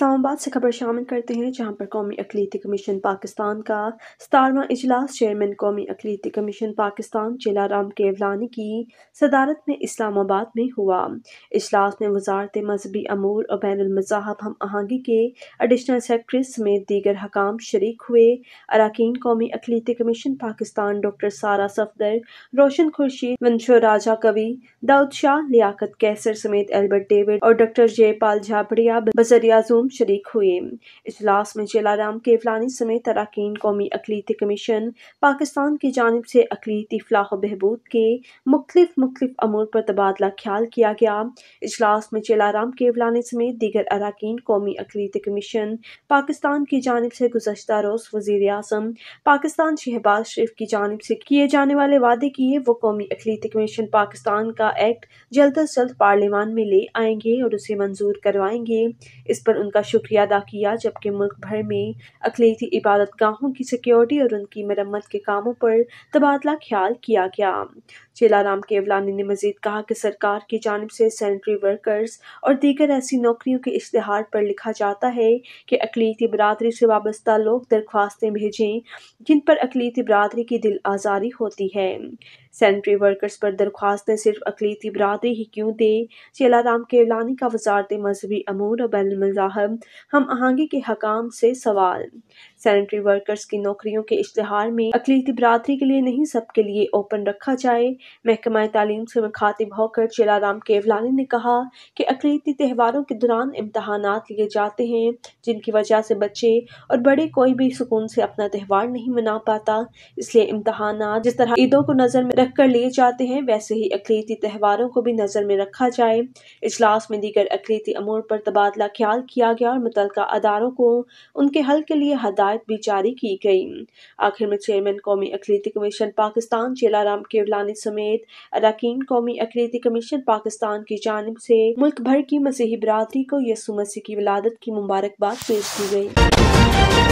इस्लामाबाद से खबर शामिल करते हैं जहां पर कौमी अकलीती कमीशन पाकिस्तान का सतारवा अजलास चेयरमैन कौमी अकलीती कमीशन पाकिस्तान जिला राम केवलानी की सदारत में इस्लामाबाद में हुआ इजलास में वजारत मजहबी अमूर और बैन मजाहब हम आहंगी के एडिशनल सेक्रटरी समेत दीगर हकाम शरीक हुए अरकान कौमी अकलीती कमीशन पाकिस्तान डॉक्टर सारा सफदर रोशन खुर्शीद वंशो राजा कवि दाऊद शाह लियाकत कैसर समेत एल्बर्ट डेविड और डॉक्टर जयपाल झापड़िया बजरिया शरीक हुए इजलास में जेलाराम केवलानी समेत अरकान कौमी अकलीती कमीशन पाकिस्तान की जानब से अकलीती फलाह बहबूद के मुख्तफ मुख्तफ अमूर पर तबादला ख्याल किया गया इजलास में जेलाराम केवलानी समेत दीगर अरकान कौमी अकलीती कमीशन पाकिस्तान की जानब से गुजशत रोज़ वजीर अजम पाकिस्तान शहबाज शरीफ की जानब से किए जाने वाले वादे किए वो कौमी अकलीती कमीशन पाकिस्तान का एक्ट जल्द अज जल्द पार्लियामान में ले आएंगे और उसे मंजूर करवाएंगे इस पर उनका का शुक्रिया अदा किया जबकि मुल्क भर में अकलीती इबादत गाहों की सिक्योरिटी और उनकी मरम्मत के कामों पर तबादला ख्याल किया गया चेला राम केवलानी ने मजीद कहा कि सरकार की जानब से सैनिटरी वर्कर्स और दीगर ऐसी नौकरियों के इश्तहार पर लिखा जाता है कि अकलीती बरदरी से वाबस्ता लोग दरख्वास्तें भेजें जिन पर अकलीती बरदरी की दिल आज़ारी होती है सैनिटरी वर्कर्स पर दरख्वास्तें सिर्फ अकलीती बरदरी ही क्यों दे चेला राम केवलानी का वजारत मजहबी अमूर और बैन मजाहब हम आहंगी के हकाम से सवाल सैनिटरी वर्कर्स की नौकरियों के इश्तहार में अकलीती बरदरी के लिए नहीं सबके लिए ओपन रखा जाए महकमा तालीम से मुखातिब होकर चेलाराम केवलानी ने कहा कि अकलीती त्यौहारों के दौरान इम्तहान लिए जाते हैं जिनकी वजह से बच्चे और बड़े कोई भी सुकून से अपना त्यौहार नहीं मना पाता इसलिए इम्तहान जिस तरह ईदों को नज़र में रख कर लिए जाते हैं वैसे ही अकलीति त्यौहारों को भी नज़र में रखा जाए इजलास में दीगर अकलीती अमूर पर तबादला ख्याल किया गया और मुतल अदारों को उनके हल के लिए हदायत हिदायत भी जारी की गई आखिर में चेयरमैन कौमी अकलीति कमीशन पाकिस्तान चेलाराम केवलानी समेत अरकान कौमी अकलीति कमीशन पाकिस्तान की जानब से मुल्क भर की मसीही बरदरी को यसु मसीह की विलादत की मुबारकबाद पेश की गयी